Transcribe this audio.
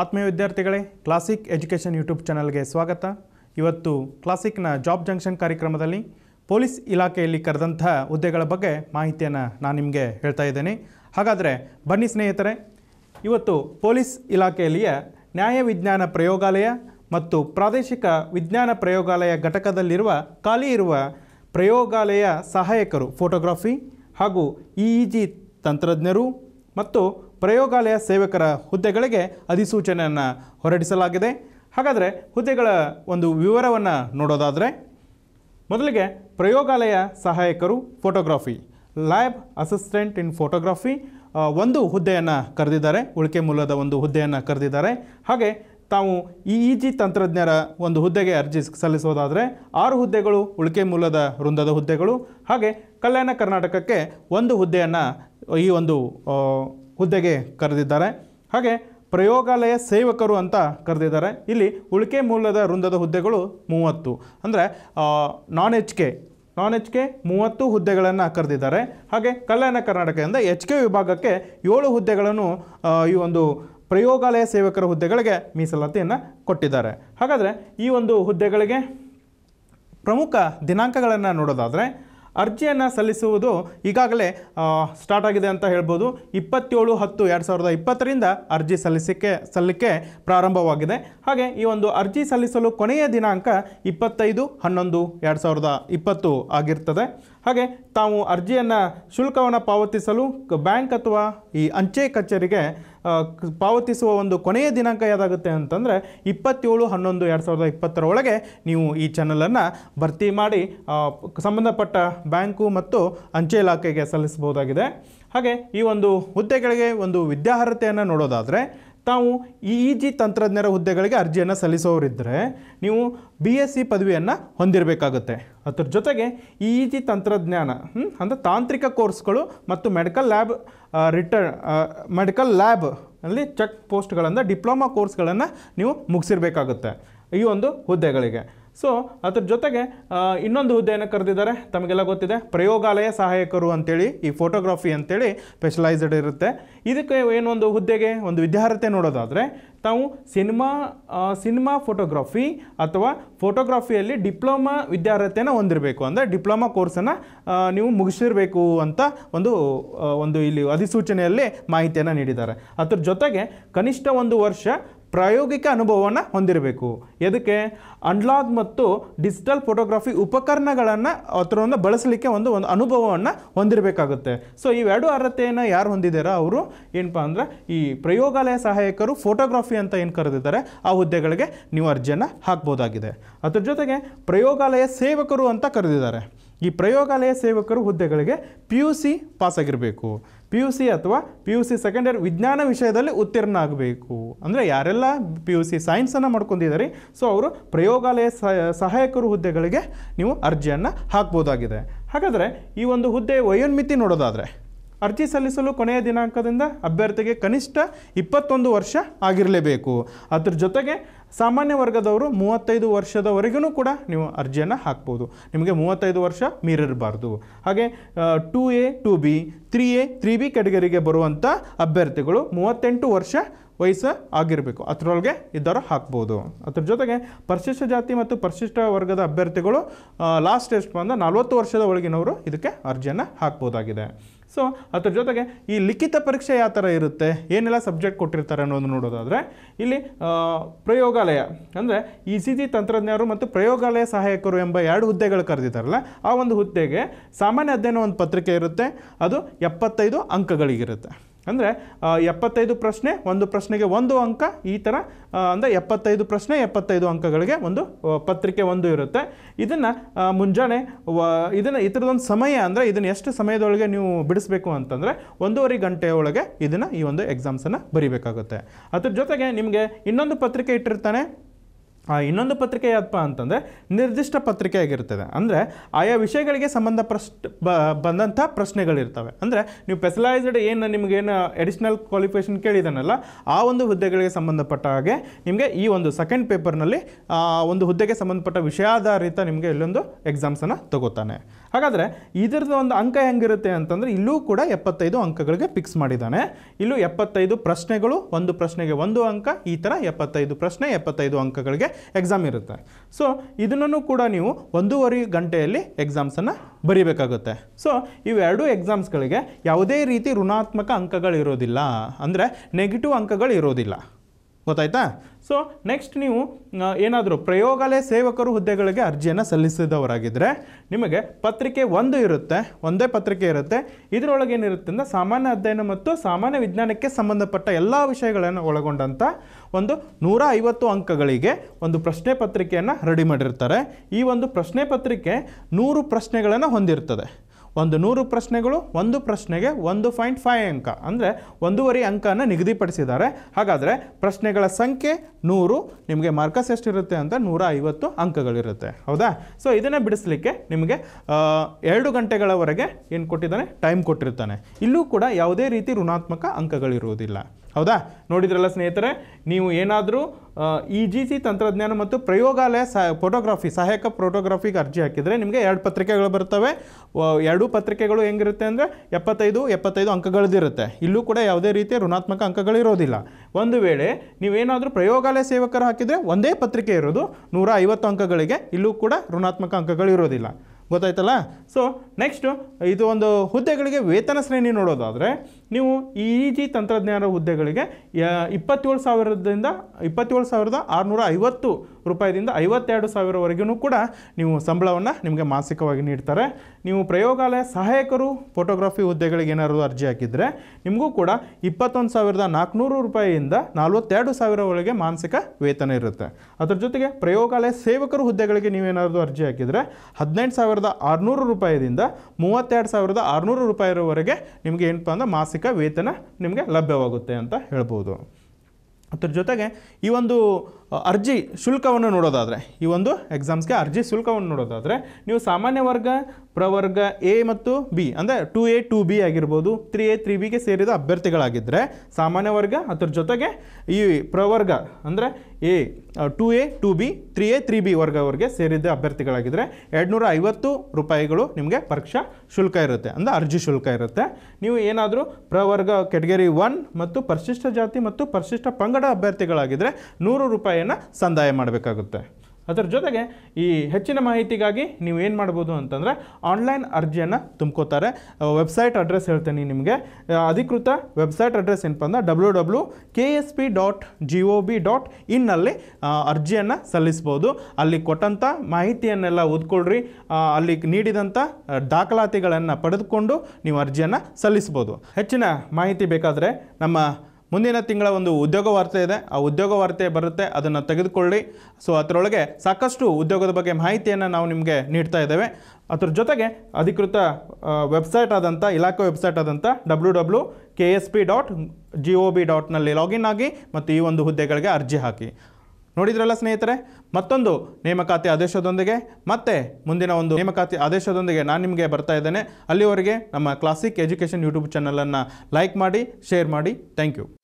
ಆತ್ಮೀಯ ವಿದ್ಯಾರ್ಥಿಗಳೇ classic Education YouTube ಚಾನಲ್ಗೆ ಸ್ವಾಗತ ಇವತ್ತು ಕ್ಲಾಸಿಕ್ನ ಜಾಬ್ ಜಂಕ್ಷನ್ ಕಾರ್ಯಕ್ರಮದಲ್ಲಿ ಪೊಲೀಸ್ ಇಲಾಖೆಯಲ್ಲಿ ಕರೆದಂತಹ ಹುದ್ದೆಗಳ ಬಗ್ಗೆ ಮಾಹಿತಿಯನ್ನು ನಾನು ನಿಮಗೆ ಹೇಳ್ತಾ ಇದ್ದೇನೆ ಹಾಗಾದರೆ ಬನ್ನಿ ಸ್ನೇಹಿತರೆ ಇವತ್ತು ಪೊಲೀಸ್ ಇಲಾಖೆಯಲ್ಲಿಯ ನ್ಯಾಯ ವಿಜ್ಞಾನ ಪ್ರಯೋಗಾಲಯ ಮತ್ತು ಪ್ರಾದೇಶಿಕ ವಿಜ್ಞಾನ ಪ್ರಯೋಗಾಲಯ ಘಟಕದಲ್ಲಿರುವ ಖಾಲಿ ಇರುವ ಪ್ರಯೋಗಾಲಯ ಸಹಾಯಕರು ಫೋಟೋಗ್ರಫಿ ಹಾಗೂ ಇ ಇ ಜಿ ತಂತ್ರಜ್ಞರು ಮತ್ತು ಪ್ರಯೋಗಾಲಯ ಸೇವಕರ ಹುದ್ದೆಗಳಿಗೆ ಅಧಿಸೂಚನೆಯನ್ನು ಹೊರಡಿಸಲಾಗಿದೆ ಹಾಗಾದರೆ ಹುದ್ದೆಗಳ ಒಂದು ವಿವರವನ್ನು ನೋಡೋದಾದರೆ ಮೊದಲಿಗೆ ಪ್ರಯೋಗಾಲಯ ಸಹಾಯಕರು photography lab assistant in photography ಒಂದು ಹುದ್ದೆಯನ್ನು ಕರೆದಿದ್ದಾರೆ ಉಳಿಕೆ ಮೂಲದ ಒಂದು ಹುದ್ದೆಯನ್ನು ಕರೆದಿದ್ದಾರೆ ಹಾಗೆ ತಾವು ಇ ಇ ಜಿ ತಂತ್ರಜ್ಞರ ಒಂದು ಹುದ್ದೆಗೆ ಅರ್ಜಿ ಸಲ್ಲಿಸೋದಾದರೆ ಆರು ಹುದ್ದೆಗಳು ಉಳಿಕೆ ಮೂಲದ ವೃಂದದ ಹುದ್ದೆಗಳು ಹಾಗೆ ಕಲ್ಯಾಣ ಕರ್ನಾಟಕಕ್ಕೆ ಒಂದು ಹುದ್ದೆಯನ್ನು ಈ ಒಂದು ಹುದ್ದೆಗೆ ಕರೆದಿದ್ದಾರೆ ಹಾಗೆ ಪ್ರಯೋಗಾಲಯ ಸೇವಕರು ಅಂತ ಕರೆದಿದ್ದಾರೆ ಇಲ್ಲಿ ಉಳಿಕೆ ಮೂಲದ ವೃಂದದ ಹುದ್ದೆಗಳು ಮೂವತ್ತು ಅಂದರೆ non H K non H K ಮೂವತ್ತು ಹುದ್ದೆಗಳನ್ನು ಕರೆದಿದ್ದಾರೆ ಹಾಗೆ ಕಲ್ಯಾಣ ಕರ್ನಾಟಕದಿಂದ ಎಚ್ ಕೆ ವಿಭಾಗಕ್ಕೆ ಏಳು ಹುದ್ದೆಗಳನ್ನು ಈ ಒಂದು ಪ್ರಯೋಗಾಲಯ ಸೇವಕರ ಹುದ್ದೆಗಳಿಗೆ ಮೀಸಲಾತಿಯನ್ನು ಕೊಟ್ಟಿದ್ದಾರೆ ಹಾಗಾದರೆ ಈ ಒಂದು ಹುದ್ದೆಗಳಿಗೆ ಪ್ರಮುಖ ದಿನಾಂಕಗಳನ್ನು ನೋಡೋದಾದರೆ ಅರ್ಜಿಯನ್ನು ಸಲ್ಲಿಸುವುದು ಈಗಾಗಲೇ ಸ್ಟಾರ್ಟ್ ಆಗಿದೆ ಅಂತ ಹೇಳ್ಬೋದು ಇಪ್ಪತ್ತೇಳು ಹತ್ತು ಎರಡು ಸಾವಿರದ ಇಪ್ಪತ್ತರಿಂದ ಅರ್ಜಿ ಸಲ್ಲಿಸಿಕೆ ಸಲ್ಲಿಕೆ ಪ್ರಾರಂಭವಾಗಿದೆ ಹಾಗೆ ಈ ಒಂದು ಅರ್ಜಿ ಸಲ್ಲಿಸಲು ಕೊನೆಯ ದಿನಾಂಕ ಇಪ್ಪತ್ತೈದು ಹನ್ನೊಂದು ಎರಡು ಸಾವಿರದ ಇಪ್ಪತ್ತು ಆಗಿರ್ತದೆ ಹಾಗೆ ತಾವು ಅರ್ಜಿಯನ್ನು ಶುಲ್ಕವನ್ನು ಪಾವತಿಸಲು ಬ್ಯಾಂಕ್ ಅಥವಾ ಈ ಅಂಚೆ ಕಚೇರಿಗೆ ಪಾವತಿಸುವ ಒಂದು ಕೊನೆಯ ದಿನಾಂಕ ಯಾವುದಾಗುತ್ತೆ ಅಂತಂದರೆ ಇಪ್ಪತ್ತೇಳು ಹನ್ನೊಂದು ಎರಡು ಸಾವಿರದ ಇಪ್ಪತ್ತರ ಒಳಗೆ ನೀವು ಈ ಚಾನಲನ್ನು ಭರ್ತಿ ಮಾಡಿ ಸಂಬಂಧಪಟ್ಟ ಬ್ಯಾಂಕು ಮತ್ತು ಅಂಚೆ ಇಲಾಖೆಗೆ ಸಲ್ಲಿಸಬಹುದಾಗಿದೆ ಹಾಗೆ ಈ ಒಂದು ಹುದ್ದೆಗಳಿಗೆ ಒಂದು ವಿದ್ಯಾರ್ಹತೆಯನ್ನು ನೋಡೋದಾದರೆ ತಾವು ಇ ಇ ಜಿ ತಂತ್ರಜ್ಞರ ಹುದ್ದೆಗಳಿಗೆ ಅರ್ಜಿಯನ್ನು ಸಲ್ಲಿಸೋರಿದ್ದರೆ ನೀವು ಬಿ ಎಸ್ ಸಿ ಪದವಿಯನ್ನು ಹೊಂದಿರಬೇಕಾಗುತ್ತೆ ಅದ್ರ ಜೊತೆಗೆ ಇ ಇ ಜಿ ತಂತ್ರಜ್ಞಾನ ಅಂದರೆ ತಾಂತ್ರಿಕ ಕೋರ್ಸ್ಗಳು ಮತ್ತು medical lab return medical lab ಅಲ್ಲಿ ಚೆಕ್ ಪೋಸ್ಟ್ಗಳನ್ನು ಡಿಪ್ಲೊಮಾ ಕೋರ್ಸ್ಗಳನ್ನು ನೀವು ಮುಗಿಸಿರಬೇಕಾಗುತ್ತೆ ಈ ಒಂದು ಹುದ್ದೆಗಳಿಗೆ ಸೊ ಅದ್ರ ಜೊತೆಗೆ ಇನ್ನೊಂದು ಹುದ್ದೆಯನ್ನು ಕರೆದಿದ್ದಾರೆ ತಮಗೆಲ್ಲ ಗೊತ್ತಿದೆ ಪ್ರಯೋಗಾಲಯ ಸಹಾಯಕರು ಅಂತೇಳಿ ಈ ಫೋಟೋಗ್ರಫಿ ಅಂತೇಳಿ ಸ್ಪೆಷಲೈಸ್ಡ್ ಇರುತ್ತೆ ಇದಕ್ಕೆ ಏನೊಂದು ಹುದ್ದೆಗೆ ಒಂದು ವಿದ್ಯಾರ್ಹತೆ ನೋಡೋದಾದರೆ ತಾವು ಸಿನಿಮಾ ಸಿನಿಮಾ ಫೋಟೋಗ್ರಫಿ ಅಥವಾ ಫೋಟೋಗ್ರಫಿಯಲ್ಲಿ ಡಿಪ್ಲೊಮಾ ವಿದ್ಯಾರ್ಹತೆಯನ್ನು ಹೊಂದಿರಬೇಕು ಅಂದರೆ ಡಿಪ್ಲೊಮಾ ಕೋರ್ಸನ್ನು ನೀವು ಮುಗಿಸಿರಬೇಕು ಅಂತ ಒಂದು ಒಂದು ಇಲ್ಲಿ ಅಧಿಸೂಚನೆಯಲ್ಲಿ ಮಾಹಿತಿಯನ್ನು ನೀಡಿದ್ದಾರೆ ಅದ್ರ ಜೊತೆಗೆ ಕನಿಷ್ಠ ಒಂದು ವರ್ಷ ಪ್ರಾಯೋಗಿಕ ಅನುಭವವನ್ನು ಹೊಂದಿರಬೇಕು ಎದಕ್ಕೆ ಅನ್ಲಾಗ್ ಮತ್ತು ಡಿಜಿಟಲ್ ಫೋಟೋಗ್ರಫಿ ಉಪಕರಣಗಳನ್ನು ಅದರನ್ನು ಬಳಸಲಿಕ್ಕೆ ಒಂದು ಒಂದು ಅನುಭವವನ್ನು ಹೊಂದಿರಬೇಕಾಗುತ್ತೆ ಸೊ ಇವೆರಡು ಅರ್ಹತೆಯನ್ನು ಯಾರು ಹೊಂದಿದ್ದಾರೋ ಅವರು ಏನಪ್ಪ ಅಂದರೆ ಈ ಪ್ರಯೋಗಾಲಯ ಸಹಾಯಕರು ಫೋಟೋಗ್ರಫಿ ಅಂತ ಏನು ಕರೆದಿದ್ದಾರೆ ಆ ಹುದ್ದೆಗಳಿಗೆ ನೀವು ಅರ್ಜಿಯನ್ನು ಹಾಕ್ಬೋದಾಗಿದೆ ಅದರ ಜೊತೆಗೆ ಪ್ರಯೋಗಾಲಯ ಸೇವಕರು ಅಂತ ಕರೆದಿದ್ದಾರೆ ಈ ಪ್ರಯೋಗಾಲಯ ಸೇವಕರು ಹುದ್ದೆಗಳಿಗೆ ಪಿ ಯು ಸಿ ಪಾಸಾಗಿರಬೇಕು ಪಿ ಯು ಸಿ ಅಥವಾ P U C second year ವಿಜ್ಞಾನ ವಿಷಯದಲ್ಲಿ ಉತ್ತೀರ್ಣ ಆಗಬೇಕು ಅಂದರೆ ಯಾರೆಲ್ಲ ಪಿ ಯು ಸಿ ಸೈನ್ಸನ್ನು ಮಾಡ್ಕೊಂಡಿದ್ದಾರೆ ಸೊ ಅವರು ಪ್ರಯೋಗಾಲಯ ಸಹಾಯಕರು ಹುದ್ದೆಗಳಿಗೆ ನೀವು ಅರ್ಜಿಯನ್ನು ಹಾಕ್ಬೋದಾಗಿದೆ ಹಾಗಾದರೆ ಈ ಒಂದು ಹುದ್ದೆ ವಯೋನ್ಮಿತಿ ನೋಡೋದಾದರೆ ಅರ್ಜಿ ಸಲ್ಲಿಸಲು ಕೊನೆಯ ದಿನಾಂಕದಿಂದ ಅಭ್ಯರ್ಥಿಗೆ ಕನಿಷ್ಠ ಇಪ್ಪತ್ತೊಂದು ವರ್ಷ ಆಗಿರಲೇಬೇಕು ಅದ್ರ ಜೊತೆಗೆ ಸಾಮಾನ್ಯ ವರ್ಗದವರು ಮೂವತ್ತೈದು ವರ್ಷದವರೆಗೂ ಕೂಡ ನೀವು ಅರ್ಜಿಯನ್ನು ಹಾಕ್ಬೋದು ನಿಮಗೆ ಮೂವತ್ತೈದು ವರ್ಷ ಮೀರಿರಬಾರ್ದು ಹಾಗೆ two A two B three A three B ಕ್ಯಾಟಗರಿಗೆ ಬರುವಂಥ ಅಭ್ಯರ್ಥಿಗಳು ಮೂವತ್ತೆಂಟು ವರ್ಷ ವಯಸ್ಸು ಆಗಿರಬೇಕು ಅದರೊಳಗೆ ಇದ್ದವರು ಹಾಕ್ಬೋದು ಅದ್ರ ಜೊತೆಗೆ ಪರಿಶಿಷ್ಟ ಜಾತಿ ಮತ್ತು ಪರಿಶಿಷ್ಟ ವರ್ಗದ ಅಭ್ಯರ್ಥಿಗಳು ಲಾಸ್ಟ್ ಟೆಸ್ಟ್ ಬಂದ ನಲ್ವತ್ತು ವರ್ಷದ ಒಳಗಿನವರು ಇದಕ್ಕೆ ಅರ್ಜಿಯನ್ನು ಹಾಕ್ಬೋದಾಗಿದೆ ಸೊ ಅದ್ರ ಜೊತೆಗೆ ಈ ಲಿಖಿತ ಪರೀಕ್ಷೆ ಯಾವ ಥರ ಇರುತ್ತೆ ಏನೆಲ್ಲ ಸಬ್ಜೆಕ್ಟ್ ಕೊಟ್ಟಿರ್ತಾರೆ ಅನ್ನೋದು ನೋಡೋದಾದರೆ ಇಲ್ಲಿ ಪ್ರಯೋಗಾಲಯ ಅಂದರೆ ಈ e ಸಿ ಜಿ ತಂತ್ರಜ್ಞರು ಮತ್ತು ಪ್ರಯೋಗಾಲಯ ಸಹಾಯಕರು ಎಂಬ ಎರಡು ಹುದ್ದೆಗಳು ಕರೆದಿದ್ದಾರಲ್ಲ ಆ ಒಂದು ಹುದ್ದೆಗೆ ಸಾಮಾನ್ಯ ಅಧ್ಯಯನ ಒಂದು ಪತ್ರಿಕೆ ಇರುತ್ತೆ ಅದು ಎಪ್ಪತ್ತೈದು ಅಂಕಗಳಿಗಿರುತ್ತೆ ಅಂದರೆ ಎಪ್ಪತ್ತೈದು ಪ್ರಶ್ನೆ ಒಂದು ಪ್ರಶ್ನೆಗೆ ಒಂದು ಅಂಕ ಈ ಥರ ಅಂದರೆ ಎಪ್ಪತ್ತೈದು ಪ್ರಶ್ನೆ ಎಪ್ಪತ್ತೈದು ಅಂಕಗಳಿಗೆ ಒಂದು ಪತ್ರಿಕೆ ಒಂದು ಇರುತ್ತೆ ಇದನ್ನು ಮುಂಜಾನೆ ವ ಇದನ್ನು ಈ ಥರದೊಂದು ಸಮಯ ಅಂದರೆ ಇದನ್ನು ಎಷ್ಟು ಸಮಯದೊಳಗೆ ನೀವು ಬಿಡಿಸಬೇಕು ಅಂತಂದರೆ ಒಂದೂವರೆ ಗಂಟೆಯೊಳಗೆ ಇದನ್ನು ಈ ಒಂದು ಎಕ್ಸಾಮ್ಸನ್ನು ಬರೀಬೇಕಾಗುತ್ತೆ ಅದ್ರ ಜೊತೆಗೆ ನಿಮಗೆ ಇನ್ನೊಂದು ಪತ್ರಿಕೆ ಇಟ್ಟಿರ್ತಾನೆ ಆ ಇನ್ನೊಂದು ಪತ್ರಿಕೆ ಯಾವ್ದಪ್ಪ ಅಂತಂದರೆ ನಿರ್ದಿಷ್ಟ ಪತ್ರಿಕೆ ಆಗಿರ್ತದೆ ಅಂದರೆ ಆಯಾ ವಿಷಯಗಳಿಗೆ ಸಂಬಂಧ ಪ್ರಶ್ ಬಂದಂಥ ಪ್ರಶ್ನೆಗಳಿರ್ತವೆ ಅಂದರೆ ನೀವು ಸ್ಪೆಷಲೈಸ್ಡ್ ಏನು ನಿಮಗೇನು ಎಡಿಷ್ನಲ್ ಕ್ವಾಲಿಫಿಕೇಷನ್ ಕೇಳಿದಾನಲ್ಲ ಆ ಒಂದು ಹುದ್ದೆಗಳಿಗೆ ಸಂಬಂಧಪಟ್ಟ ಹಾಗೆ ನಿಮಗೆ ಈ ಒಂದು ಸೆಕೆಂಡ್ ಪೇಪರ್ನಲ್ಲಿ ಒಂದು ಹುದ್ದೆಗೆ ಸಂಬಂಧಪಟ್ಟ ವಿಷಯಾಧಾರಿತ ನಿಮಗೆ ಇಲ್ಲೊಂದು ಎಕ್ಸಾಮ್ಸನ್ನು ತಗೋತಾನೆ ಹಾಗಾದರೆ ಇದರದ ಒಂದು ಅಂಕ ಹೆಂಗಿರುತ್ತೆ ಅಂತಂದರೆ ಇಲ್ಲೂ ಕೂಡ ಎಪ್ಪತ್ತೈದು ಅಂಕಗಳಿಗೆ ಫಿಕ್ಸ್ ಮಾಡಿದ್ದಾನೆ ಇಲ್ಲೂ ಎಪ್ಪತ್ತೈದು ಪ್ರಶ್ನೆಗಳು ಒಂದು ಪ್ರಶ್ನೆಗೆ ಒಂದು ಅಂಕ ಈ ಥರ ಎಪ್ಪತ್ತೈದು ಪ್ರಶ್ನೆ ಎಪ್ಪತ್ತೈದು ಅಂಕಗಳಿಗೆ ಎಕ್ಸಾಮ್ ಇರುತ್ತೆ ಸೊ ಇದನ್ನು ಕೂಡ ನೀವು ಒಂದೂವರೆ ಗಂಟೆಯಲ್ಲಿ ಎಕ್ಸಾಮ್ಸನ್ನು ಬರೀಬೇಕಾಗುತ್ತೆ ಸೊ ಇವೆರಡೂ ಎಕ್ಸಾಮ್ಸ್ಗಳಿಗೆ ಯಾವುದೇ ರೀತಿ ಋಣಾತ್ಮಕ ಅಂಕಗಳಿರೋದಿಲ್ಲ ಅಂದರೆ ನೆಗೆಟಿವ್ ಅಂಕಗಳು ಇರೋದಿಲ್ಲ ಗೊತ್ತಾಯ್ತಾ ಸೊ ನೆಕ್ಸ್ಟ್ ನೀವು ಏನಾದರೂ ಪ್ರಯೋಗಾಲಯ ಸೇವಕರು ಹುದ್ದೆಗಳಿಗೆ ಅರ್ಜಿಯನ್ನು ಸಲ್ಲಿಸಿದವರಾಗಿದ್ದರೆ ನಿಮಗೆ ಪತ್ರಿಕೆ ಒಂದು ಇರುತ್ತೆ ಒಂದೇ ಪತ್ರಿಕೆ ಇರುತ್ತೆ ಇದರೊಳಗೆ ಏನಿರುತ್ತೆ ಅಂದರೆ ಸಾಮಾನ್ಯ ಅಧ್ಯಯನ ಮತ್ತು ಸಾಮಾನ್ಯ ವಿಜ್ಞಾನಕ್ಕೆ ಸಂಬಂಧಪಟ್ಟ ಎಲ್ಲ ವಿಷಯಗಳನ್ನು ಒಳಗೊಂಡಂಥ ಒಂದು ನೂರ ಐವತ್ತು ಅಂಕಗಳಿಗೆ ಒಂದು ಪ್ರಶ್ನೆ ಪತ್ರಿಕೆಯನ್ನು ರೆಡಿ ಮಾಡಿರ್ತಾರೆ ಈ ಒಂದು ಪ್ರಶ್ನೆ ಪತ್ರಿಕೆ ನೂರು ಪ್ರಶ್ನೆಗಳನ್ನು ಹೊಂದಿರ್ತದೆ ಒಂದು ನೂರು ಪ್ರಶ್ನೆಗಳು ಒಂದು ಪ್ರಶ್ನೆಗೆ ಒಂದು ಪಾಯಿಂಟ್ ಫೈವ್ ಅಂಕ ಅಂದರೆ ಒಂದೂವರೆ ಅಂಕನ ನಿಗದಿಪಡಿಸಿದ್ದಾರೆ ಹಾಗಾದರೆ ಪ್ರಶ್ನೆಗಳ ಸಂಖ್ಯೆ ನೂರು ನಿಮಗೆ ಮಾರ್ಕಸ್ ಎಷ್ಟಿರುತ್ತೆ ಅಂತ ನೂರ ಐವತ್ತು ಅಂಕಗಳಿರುತ್ತೆ ಹೌದಾ ಸೊ ಇದನ್ನು ಬಿಡಿಸಲಿಕ್ಕೆ ನಿಮಗೆ ಎರಡು ಗಂಟೆಗಳವರೆಗೆ ಏನು ಕೊಟ್ಟಿದ್ದಾನೆ ಟೈಮ್ ಕೊಟ್ಟಿರ್ತಾನೆ ಇಲ್ಲೂ ಕೂಡ ಯಾವುದೇ ರೀತಿ ಋಣಾತ್ಮಕ ಅಂಕಗಳಿರುವುದಿಲ್ಲ ಹೌದಾ ನೋಡಿದ್ರಲ್ಲ ಸ್ನೇಹಿತರೆ ನೀವು ಏನಾದರೂ ಇ ಜಿ e ಸಿ ತಂತ್ರಜ್ಞಾನ ಮತ್ತು ಪ್ರಯೋಗಾಲಯ ಸಹ ಫೋಟೋಗ್ರಾಫಿ ಸಹಾಯಕ ಫೋಟೋಗ್ರಾಫಿಗೆ ಅರ್ಜಿ ಹಾಕಿದರೆ ನಿಮಗೆ ಎರಡು ಪತ್ರಿಕೆಗಳು ಬರ್ತವೆ ಎರಡೂ ಪತ್ರಿಕೆಗಳು ಹೆಂಗಿರುತ್ತೆ ಅಂದರೆ ಎಪ್ಪತ್ತೈದು ಎಪ್ಪತ್ತೈದು ಅಂಕಗಳದಿರುತ್ತೆ ಇಲ್ಲೂ ಕೂಡ ಯಾವುದೇ ರೀತಿಯ ಋಣಾತ್ಮಕ ಅಂಕಗಳಿರೋದಿಲ್ಲ ಒಂದು ವೇಳೆ ನೀವೇನಾದರೂ ಪ್ರಯೋಗಾಲಯ ಸೇವಕರು ಹಾಕಿದರೆ ಒಂದೇ ಪತ್ರಿಕೆ ಇರೋದು ನೂರ ಐವತ್ತು ಅಂಕಗಳಿಗೆ ಇಲ್ಲೂ ಕೂಡ ಋಣಾತ್ಮಕ ಅಂಕಗಳಿರೋದಿಲ್ಲ ಗೊತ್ತಾಯ್ತಲ್ಲ ಸೊ ನೆಕ್ಸ್ಟು ಇದು ಒಂದು ಹುದ್ದೆಗಳಿಗೆ ವೇತನ ಶ್ರೇಣಿ ನೋಡೋದಾದರೆ ನೀವು ಇ ಜಿ ತಂತ್ರಜ್ಞಾನ ಹುದ್ದೆಗಳಿಗೆ ಇಪ್ಪತ್ತೇಳು ಸಾವಿರದಿಂದ ಇಪ್ಪತ್ತೇಳು ಸಾವಿರದ ಆರುನೂರ ಐವತ್ತು ರೂಪಾಯಿದಿಂದ ಐವತ್ತೆರಡು ಸಾವಿರವರೆಗೂ ಕೂಡ ನೀವು ಸಂಬಳವನ್ನು ನಿಮಗೆ ಮಾಸಿಕವಾಗಿ ನೀಡ್ತಾರೆ ನೀವು ಪ್ರಯೋಗಾಲಯ ಸಹಾಯಕರು ಫೋಟೋಗ್ರಫಿ ಹುದ್ದೆಗಳಿಗೆ ಏನಾದರೂ ಅರ್ಜಿ ಹಾಕಿದರೆ ನಿಮಗೂ ಕೂಡ ಇಪ್ಪತ್ತೊಂದು ಸಾವಿರದ ನಾಲ್ಕುನೂರು ರೂಪಾಯಿಯಿಂದ ನಲ್ವತ್ತೆರಡು ಸಾವಿರವರೆಗೆ ಮಾನಸಿಕ ವೇತನ ಇರುತ್ತೆ ಅದರ ಜೊತೆಗೆ ಪ್ರಯೋಗಾಲಯ ಸೇವಕರು ಹುದ್ದೆಗಳಿಗೆ ನೀವೇನಾದರೂ ಅರ್ಜಿ ಹಾಕಿದರೆ ಹದಿನೆಂಟು ಸಾವಿರದ ಆರುನೂರು ರೂಪಾಯಿದಿಂದ ಮೂವತ್ತೆರಡು ಸಾವಿರದ ಆರುನೂರು ರೂಪಾಯಿವರೆಗೆ ನಿಮಗೆ ಏನಪ್ಪ ಅಂದರೆ ಮಾಸಿಕ ವೇತನ ನಿಮಗೆ ಲಭ್ಯವಾಗುತ್ತೆ ಅಂತ ಹೇಳ್ಬೋದು ಅದ್ರ ಜೊತೆಗೆ ಈ ಒಂದು ಅರ್ಜಿ ಶುಲ್ಕವನ್ನು ನೋಡೋದಾದರೆ ಈ ಒಂದು ಎಕ್ಸಾಮ್ಸ್ಗೆ ಅರ್ಜಿ ಶುಲ್ಕವನ್ನು ನೋಡೋದಾದರೆ ನೀವು ಸಾಮಾನ್ಯ ವರ್ಗ ಪ್ರವರ್ಗ ಎ ಮತ್ತು ಬಿ ಅಂದರೆ ಟು ಎ ಟು ಬಿ ಆಗಿರ್ಬೋದು ತ್ರೀ ಎ ತ್ರೀ ಬಿಗೆ ಸೇರಿದ ಅಭ್ಯರ್ಥಿಗಳಾಗಿದ್ದರೆ ಸಾಮಾನ್ಯ ವರ್ಗ ಅದರ ಜೊತೆಗೆ ಈ ಪ್ರವರ್ಗ ಅಂದರೆ A two A two B three A three B ವರ್ಗವರೆಗೆ ಸೇರಿದ ಅಭ್ಯರ್ಥಿಗಳಾಗಿದ್ದರೆ ಎರಡುನೂರ ಐವತ್ತು ರೂಪಾಯಿಗಳು ನಿಮಗೆ ಪರೀಕ್ಷಾ ಶುಲ್ಕ ಇರುತ್ತೆ ಅಂದರೆ ಅರ್ಜಿ ಶುಲ್ಕ ಇರುತ್ತೆ ನೀವು ಏನಾದರೂ ಪ್ರವರ್ಗ ಕೆಟಗರಿ ಒನ್ ಮತ್ತು ಪರಿಶಿಷ್ಟ ಜಾತಿ ಮತ್ತು ಪರಿಶಿಷ್ಟ ಪಂಗಡ ಅಭ್ಯರ್ಥಿಗಳಾಗಿದ್ದರೆ ನೂರು ರೂಪಾಯಿಯನ್ನು ಸಂದಾಯ ಮಾಡಬೇಕಾಗುತ್ತೆ ಅದರ ಜೊತೆಗೆ ಈ ಹೆಚ್ಚಿನ ಮಾಹಿತಿಗಾಗಿ ನೀವು ಏನು ಮಾಡ್ಬೋದು ಅಂತಂದರೆ ಆನ್ಲೈನ್ ಅರ್ಜಿಯನ್ನು ತುಂಬ್ಕೋತಾರೆ ವೆಬ್ಸೈಟ್ ಅಡ್ರೆಸ್ ಹೇಳ್ತೀನಿ ನಿಮಗೆ ಅಧಿಕೃತ ವೆಬ್ಸೈಟ್ ಅಡ್ರೆಸ್ ಏನಪ್ಪ ಅಂದರೆ W W K S P dot G O V dot ಇನ್ನಲ್ಲಿ ಅರ್ಜಿಯನ್ನು ಸಲ್ಲಿಸ್ಬೋದು ಅಲ್ಲಿ ಕೊಟ್ಟಂಥ ಮಾಹಿತಿಯನ್ನೆಲ್ಲ ಓದ್ಕೊಳ್ರಿ ಅಲ್ಲಿ ನೀಡಿದಂಥ ದಾಖಲಾತಿಗಳನ್ನು ಪಡೆದುಕೊಂಡು ನೀವು ಅರ್ಜಿಯನ್ನು ಸಲ್ಲಿಸ್ಬೋದು ಹೆಚ್ಚಿನ ಮಾಹಿತಿ ಬೇಕಾದರೆ ನಮ್ಮ ಮುಂದಿನ ತಿಂಗಳ ಒಂದು ಉದ್ಯೋಗ ವಾರ್ತೆ ಇದೆ ಆ ಉದ್ಯೋಗ ವಾರ್ತೆ ಬರುತ್ತೆ ಅದನ್ನು ತೆಗೆದುಕೊಳ್ಳಿ ಸೊ ಅದರೊಳಗೆ ಸಾಕಷ್ಟು ಉದ್ಯೋಗದ ಬಗ್ಗೆ ಮಾಹಿತಿಯನ್ನು ನಾವು ನಿಮಗೆ ನೀಡ್ತಾ ಇದ್ದೇವೆ ಅದ್ರ ಜೊತೆಗೆ ಅಧಿಕೃತ ವೆಬ್ಸೈಟ್ ಆದಂಥ ಇಲಾಖೆ ವೆಬ್ಸೈಟ್ ಆದಂಥ W W K S P dot G O V ಡಾಟ್ನಲ್ಲಿ ಲಾಗಿನ್ ಆಗಿ ಮತ್ತು ಈ ಒಂದು ಹುದ್ದೆಗಳಿಗೆ ಅರ್ಜಿ ಹಾಕಿ ನೋಡಿದ್ರಲ್ಲ ಸ್ನೇಹಿತರೆ ಮತ್ತೊಂದು ನೇಮಕಾತಿ ಆದೇಶದೊಂದಿಗೆ ಮತ್ತೆ ಮುಂದಿನ ಒಂದು ನೇಮಕಾತಿ ಆದೇಶದೊಂದಿಗೆ ನಾನು ನಿಮಗೆ ಬರ್ತಾ ಇದ್ದೇನೆ ಅಲ್ಲಿವರೆಗೆ ನಮ್ಮ ಕ್ಲಾಸಿಕ್ ಎಜುಕೇಷನ್ ಯೂಟ್ಯೂಬ್ ಚಾನಲನ್ನು ಲೈಕ್ ಮಾಡಿ ಶೇರ್ ಮಾಡಿ ಥ್ಯಾಂಕ್ ಯು